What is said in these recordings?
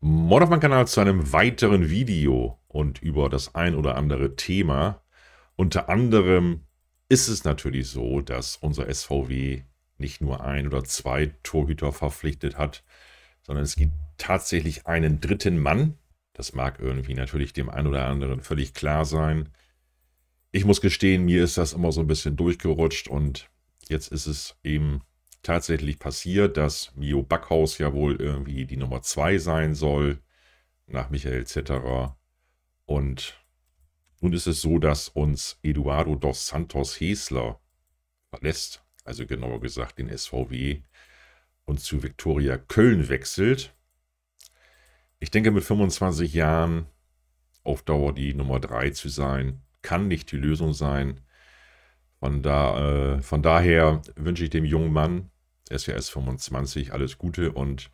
Moin auf meinem Kanal zu einem weiteren Video und über das ein oder andere Thema. Unter anderem ist es natürlich so, dass unser SVW nicht nur ein oder zwei Torhüter verpflichtet hat, sondern es gibt tatsächlich einen dritten Mann. Das mag irgendwie natürlich dem einen oder anderen völlig klar sein. Ich muss gestehen, mir ist das immer so ein bisschen durchgerutscht und jetzt ist es eben tatsächlich passiert, dass Mio Backhaus ja wohl irgendwie die Nummer 2 sein soll, nach Michael Zetterer. Und nun ist es so, dass uns Eduardo dos Santos Hesler verlässt, also genauer gesagt den SVW, und zu Viktoria Köln wechselt. Ich denke, mit 25 Jahren auf Dauer die Nummer 3 zu sein, kann nicht die Lösung sein. Und da, äh, von daher wünsche ich dem jungen Mann SWS 25 alles Gute und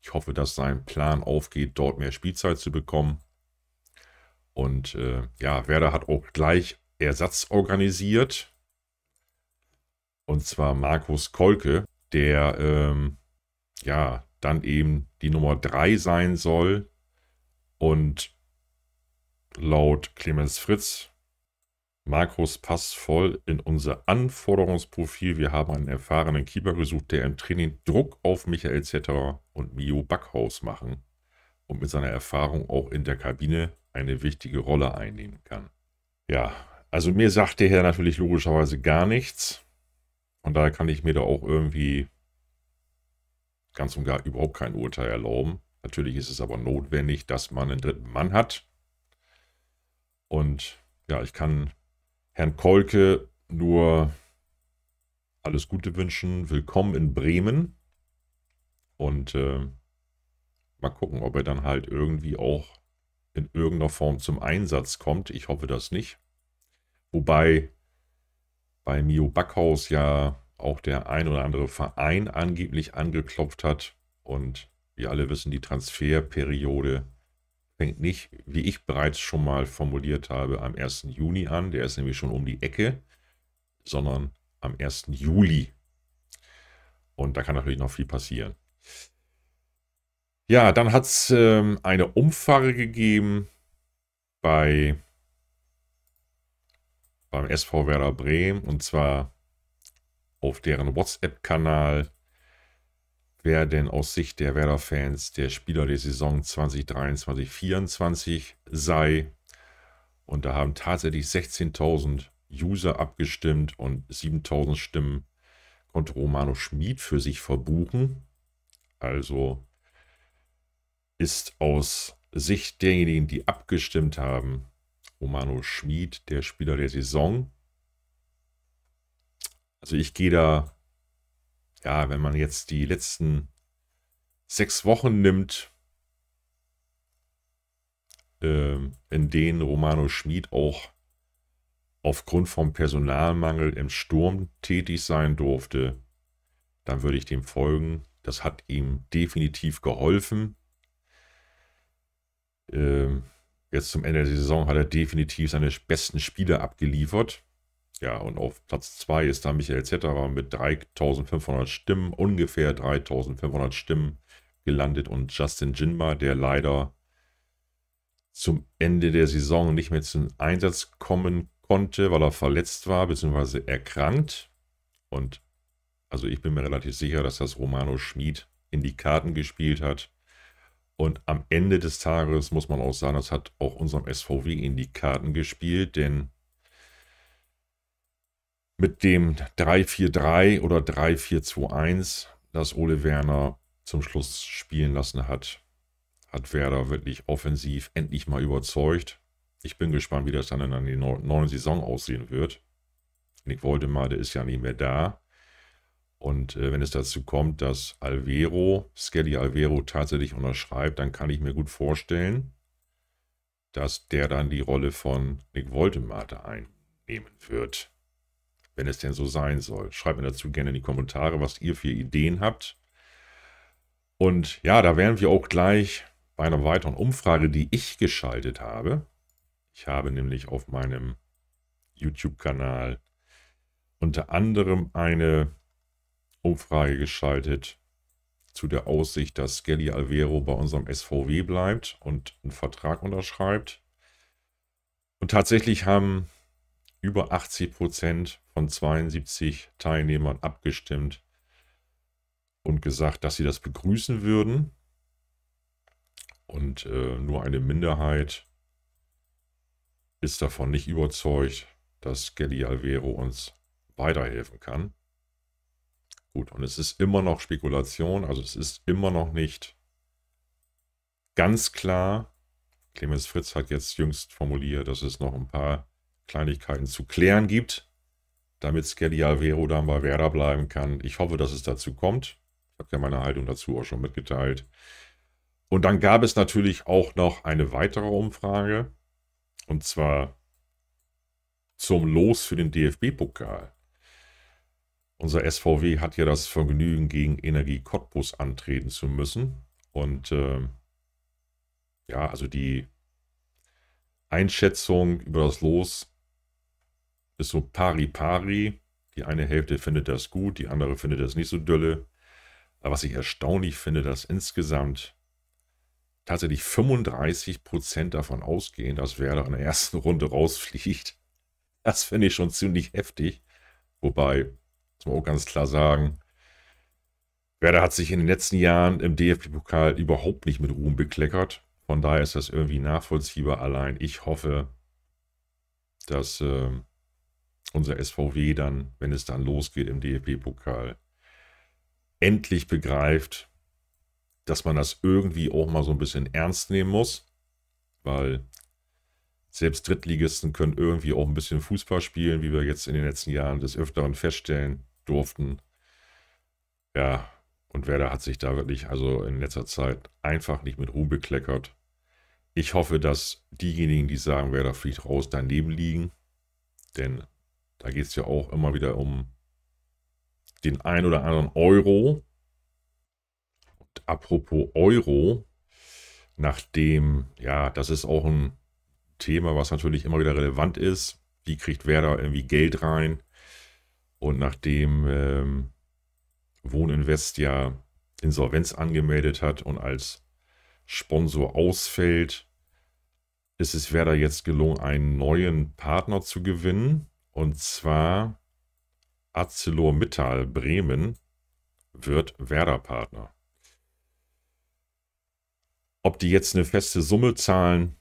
ich hoffe, dass sein Plan aufgeht, dort mehr Spielzeit zu bekommen. Und äh, ja, Werder hat auch gleich Ersatz organisiert. Und zwar Markus Kolke, der ähm, ja dann eben die Nummer 3 sein soll. Und laut Clemens Fritz Markus passt voll in unser Anforderungsprofil. Wir haben einen erfahrenen Keeper gesucht, der im Training Druck auf Michael Zetterer und Mio Backhaus machen und mit seiner Erfahrung auch in der Kabine eine wichtige Rolle einnehmen kann. Ja, also mir sagt der Herr natürlich logischerweise gar nichts. Und daher kann ich mir da auch irgendwie ganz und gar überhaupt kein Urteil erlauben. Natürlich ist es aber notwendig, dass man einen dritten Mann hat. Und ja, ich kann Herrn Kolke nur alles Gute wünschen, willkommen in Bremen und äh, mal gucken, ob er dann halt irgendwie auch in irgendeiner Form zum Einsatz kommt. Ich hoffe das nicht. Wobei bei Mio Backhaus ja auch der ein oder andere Verein angeblich angeklopft hat und wir alle wissen, die Transferperiode fängt nicht, wie ich bereits schon mal formuliert habe, am 1. Juni an, der ist nämlich schon um die Ecke, sondern am 1. Juli. Und da kann natürlich noch viel passieren. Ja, dann hat es ähm, eine Umfrage gegeben bei, beim SV Werder Bremen und zwar auf deren WhatsApp-Kanal wer denn aus Sicht der Werder-Fans der Spieler der Saison 2023-2024 sei. Und da haben tatsächlich 16.000 User abgestimmt und 7.000 Stimmen konnte Romano Schmid für sich verbuchen. Also ist aus Sicht derjenigen, die abgestimmt haben, Romano Schmid der Spieler der Saison. Also ich gehe da ja, wenn man jetzt die letzten sechs Wochen nimmt, äh, in denen Romano Schmid auch aufgrund vom Personalmangel im Sturm tätig sein durfte, dann würde ich dem folgen. Das hat ihm definitiv geholfen. Äh, jetzt zum Ende der Saison hat er definitiv seine besten Spiele abgeliefert. Ja, und auf Platz 2 ist da Michael Zetterer mit 3500 Stimmen, ungefähr 3500 Stimmen gelandet und Justin Jinma, der leider zum Ende der Saison nicht mehr zum Einsatz kommen konnte, weil er verletzt war bzw. erkrankt. Und also ich bin mir relativ sicher, dass das Romano Schmid in die Karten gespielt hat. Und am Ende des Tages muss man auch sagen, das hat auch unserem SVW in die Karten gespielt, denn mit dem 3-4-3 oder 3-4-2-1, das Ole Werner zum Schluss spielen lassen hat, hat Werder wirklich offensiv endlich mal überzeugt. Ich bin gespannt, wie das dann in der neuen Saison aussehen wird. Nick Woldemar, der ist ja nicht mehr da. Und äh, wenn es dazu kommt, dass Alvero, Skelly Alvero tatsächlich unterschreibt, dann kann ich mir gut vorstellen, dass der dann die Rolle von Nick Woltemate einnehmen wird wenn es denn so sein soll. Schreibt mir dazu gerne in die Kommentare, was ihr für Ideen habt. Und ja, da wären wir auch gleich bei einer weiteren Umfrage, die ich geschaltet habe. Ich habe nämlich auf meinem YouTube-Kanal unter anderem eine Umfrage geschaltet zu der Aussicht, dass Skelly Alvero bei unserem SVW bleibt und einen Vertrag unterschreibt. Und tatsächlich haben über 80 Prozent von 72 Teilnehmern abgestimmt und gesagt, dass sie das begrüßen würden. Und äh, nur eine Minderheit ist davon nicht überzeugt, dass Gelly Alvero uns weiterhelfen kann. Gut, und es ist immer noch Spekulation, also es ist immer noch nicht ganz klar. Clemens Fritz hat jetzt jüngst formuliert, dass es noch ein paar Kleinigkeiten zu klären gibt, damit Skelly Alvero dann bei Werder bleiben kann. Ich hoffe, dass es dazu kommt. Ich habe ja meine Haltung dazu auch schon mitgeteilt. Und dann gab es natürlich auch noch eine weitere Umfrage. Und zwar zum Los für den DFB-Pokal. Unser SVW hat ja das Vergnügen, gegen Energie Cottbus antreten zu müssen. Und äh, ja, also die Einschätzung über das Los ist so pari-pari. Die eine Hälfte findet das gut, die andere findet das nicht so dülle. Aber was ich erstaunlich finde, dass insgesamt tatsächlich 35 Prozent davon ausgehen, dass Werder in der ersten Runde rausfliegt. Das finde ich schon ziemlich heftig. Wobei, muss man auch ganz klar sagen, Werder hat sich in den letzten Jahren im DFB-Pokal überhaupt nicht mit Ruhm bekleckert. Von daher ist das irgendwie nachvollziehbar. Allein ich hoffe, dass ähm, unser SVW dann, wenn es dann losgeht im DFB-Pokal, endlich begreift, dass man das irgendwie auch mal so ein bisschen ernst nehmen muss, weil selbst Drittligisten können irgendwie auch ein bisschen Fußball spielen, wie wir jetzt in den letzten Jahren des Öfteren feststellen durften. Ja, und Werder hat sich da wirklich also in letzter Zeit einfach nicht mit Ruhm bekleckert. Ich hoffe, dass diejenigen, die sagen, Werder fliegt raus, daneben liegen, denn da geht es ja auch immer wieder um den ein oder anderen Euro. Und apropos Euro, nachdem, ja, das ist auch ein Thema, was natürlich immer wieder relevant ist. Wie kriegt Werder irgendwie Geld rein? Und nachdem ähm, Wohninvest ja Insolvenz angemeldet hat und als Sponsor ausfällt, ist es Werder jetzt gelungen, einen neuen Partner zu gewinnen. Und zwar ArcelorMittal Bremen wird Werder-Partner. Ob die jetzt eine feste Summe zahlen,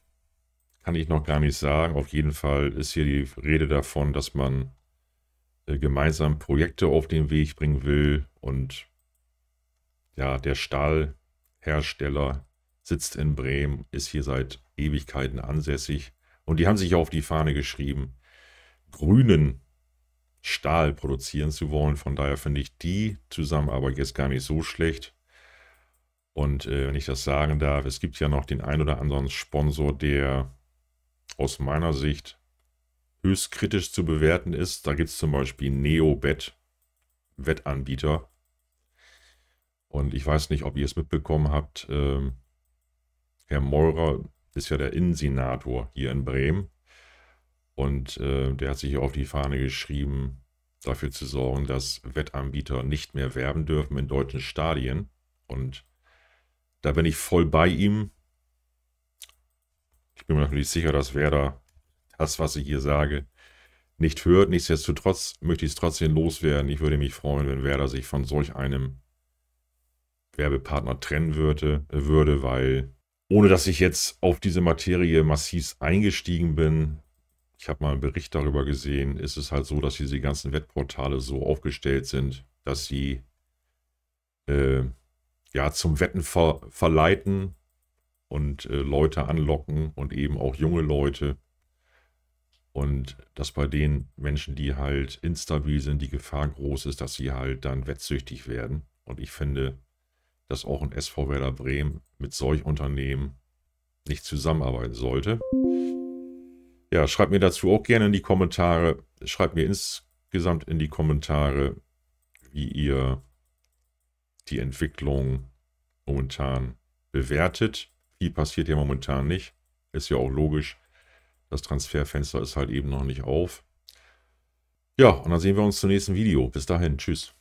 kann ich noch gar nicht sagen. Auf jeden Fall ist hier die Rede davon, dass man äh, gemeinsam Projekte auf den Weg bringen will und ja, der Stahlhersteller sitzt in Bremen, ist hier seit Ewigkeiten ansässig und die haben sich auf die Fahne geschrieben, grünen Stahl produzieren zu wollen. Von daher finde ich die Zusammenarbeit jetzt gar nicht so schlecht. Und äh, wenn ich das sagen darf, es gibt ja noch den ein oder anderen Sponsor, der aus meiner Sicht höchst kritisch zu bewerten ist. Da gibt es zum Beispiel Neobet, Wettanbieter. Und ich weiß nicht, ob ihr es mitbekommen habt. Ähm, Herr Meurer ist ja der Innensenator hier in Bremen. Und äh, der hat sich auf die Fahne geschrieben, dafür zu sorgen, dass Wettanbieter nicht mehr werben dürfen in deutschen Stadien. Und da bin ich voll bei ihm. Ich bin mir natürlich sicher, dass Werder das, was ich hier sage, nicht hört. Nichtsdestotrotz möchte ich es trotzdem loswerden. Ich würde mich freuen, wenn Werder sich von solch einem Werbepartner trennen würde, würde weil ohne dass ich jetzt auf diese Materie massiv eingestiegen bin, ich habe mal einen Bericht darüber gesehen, ist es halt so, dass diese ganzen Wettportale so aufgestellt sind, dass sie äh, ja zum Wetten ver verleiten und äh, Leute anlocken und eben auch junge Leute. Und dass bei den Menschen, die halt instabil sind, die Gefahr groß ist, dass sie halt dann wettsüchtig werden. Und ich finde, dass auch ein SV Werder Bremen mit solch Unternehmen nicht zusammenarbeiten sollte. Ja, schreibt mir dazu auch gerne in die Kommentare. Schreibt mir insgesamt in die Kommentare, wie ihr die Entwicklung momentan bewertet. Wie passiert ja momentan nicht. Ist ja auch logisch. Das Transferfenster ist halt eben noch nicht auf. Ja, und dann sehen wir uns zum nächsten Video. Bis dahin, tschüss.